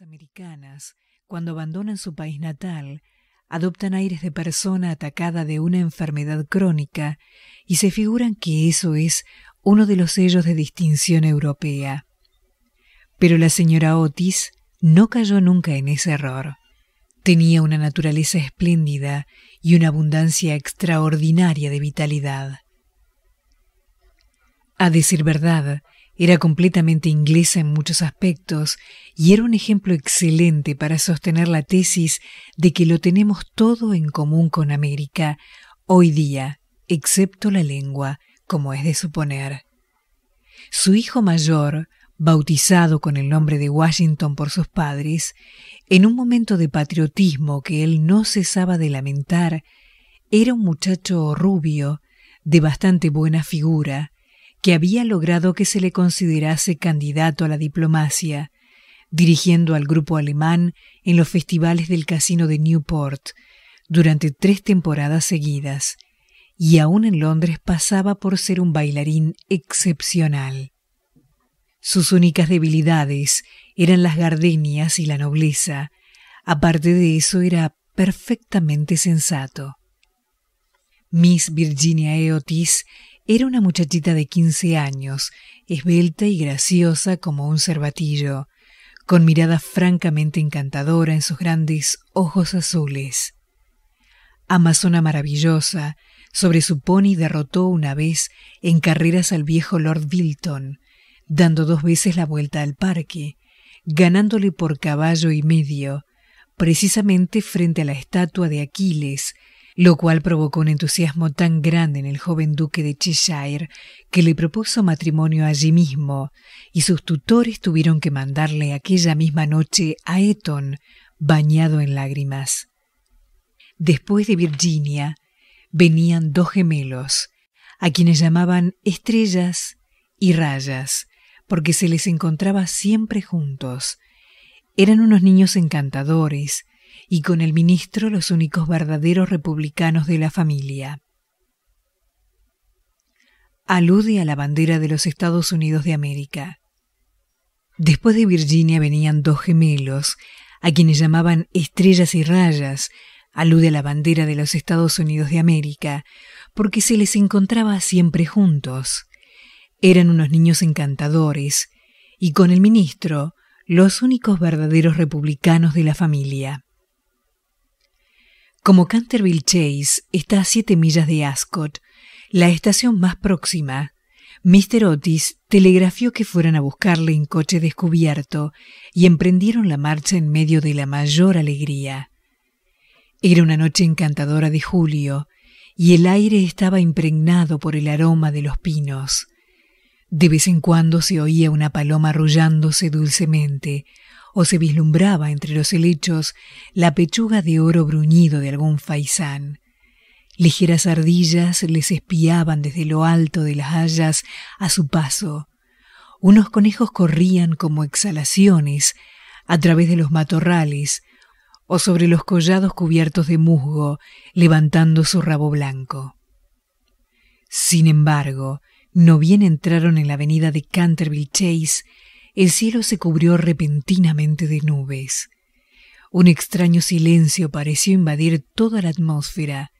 americanas, cuando abandonan su país natal, adoptan aires de persona atacada de una enfermedad crónica y se figuran que eso es uno de los sellos de distinción europea. Pero la señora Otis no cayó nunca en ese error. Tenía una naturaleza espléndida y una abundancia extraordinaria de vitalidad. A decir verdad, era completamente inglesa en muchos aspectos y era un ejemplo excelente para sostener la tesis de que lo tenemos todo en común con América, hoy día, excepto la lengua, como es de suponer. Su hijo mayor, bautizado con el nombre de Washington por sus padres, en un momento de patriotismo que él no cesaba de lamentar, era un muchacho rubio, de bastante buena figura, que había logrado que se le considerase candidato a la diplomacia, dirigiendo al grupo alemán en los festivales del casino de Newport durante tres temporadas seguidas, y aún en Londres pasaba por ser un bailarín excepcional. Sus únicas debilidades eran las gardenias y la nobleza, aparte de eso era perfectamente sensato. Miss Virginia Eotis era una muchachita de quince años, esbelta y graciosa como un cervatillo, con mirada francamente encantadora en sus grandes ojos azules. Amazona maravillosa, sobre su pony derrotó una vez en carreras al viejo Lord Bilton, dando dos veces la vuelta al parque, ganándole por caballo y medio, precisamente frente a la estatua de Aquiles, lo cual provocó un entusiasmo tan grande en el joven duque de Cheshire que le propuso matrimonio allí mismo, y sus tutores tuvieron que mandarle aquella misma noche a Eton, bañado en lágrimas. Después de Virginia, venían dos gemelos, a quienes llamaban estrellas y rayas, porque se les encontraba siempre juntos. Eran unos niños encantadores, y con el ministro los únicos verdaderos republicanos de la familia. Alude a la bandera de los Estados Unidos de América. Después de Virginia venían dos gemelos, a quienes llamaban estrellas y rayas, alude a la bandera de los Estados Unidos de América, porque se les encontraba siempre juntos. Eran unos niños encantadores, y con el ministro, los únicos verdaderos republicanos de la familia. Como Canterville Chase está a siete millas de Ascot, la estación más próxima, Mr. Otis telegrafió que fueran a buscarle en coche descubierto y emprendieron la marcha en medio de la mayor alegría. Era una noche encantadora de julio y el aire estaba impregnado por el aroma de los pinos. De vez en cuando se oía una paloma arrullándose dulcemente o se vislumbraba entre los helechos la pechuga de oro bruñido de algún faisán. Ligeras ardillas les espiaban desde lo alto de las hayas a su paso. Unos conejos corrían como exhalaciones a través de los matorrales o sobre los collados cubiertos de musgo, levantando su rabo blanco. Sin embargo, no bien entraron en la avenida de Canterville Chase, el cielo se cubrió repentinamente de nubes. Un extraño silencio pareció invadir toda la atmósfera.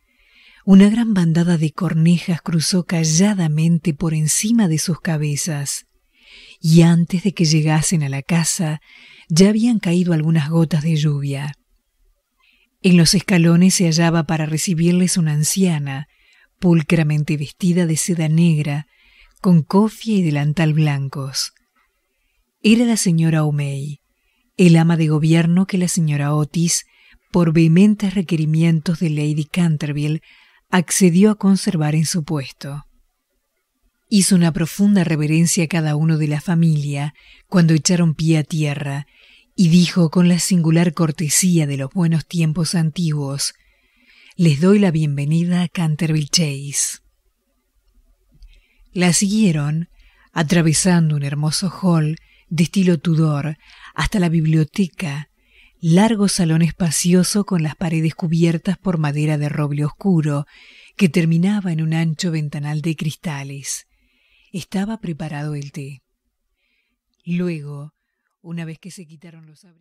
Una gran bandada de cornejas cruzó calladamente por encima de sus cabezas, y antes de que llegasen a la casa ya habían caído algunas gotas de lluvia. En los escalones se hallaba para recibirles una anciana, pulcramente vestida de seda negra, con cofia y delantal blancos era la señora O'May, el ama de gobierno que la señora Otis, por vehementes requerimientos de Lady Canterville, accedió a conservar en su puesto. Hizo una profunda reverencia a cada uno de la familia cuando echaron pie a tierra y dijo con la singular cortesía de los buenos tiempos antiguos, les doy la bienvenida a Canterville Chase. La siguieron, atravesando un hermoso hall de estilo Tudor, hasta la biblioteca, largo salón espacioso con las paredes cubiertas por madera de roble oscuro, que terminaba en un ancho ventanal de cristales. Estaba preparado el té. Luego, una vez que se quitaron los abrigos,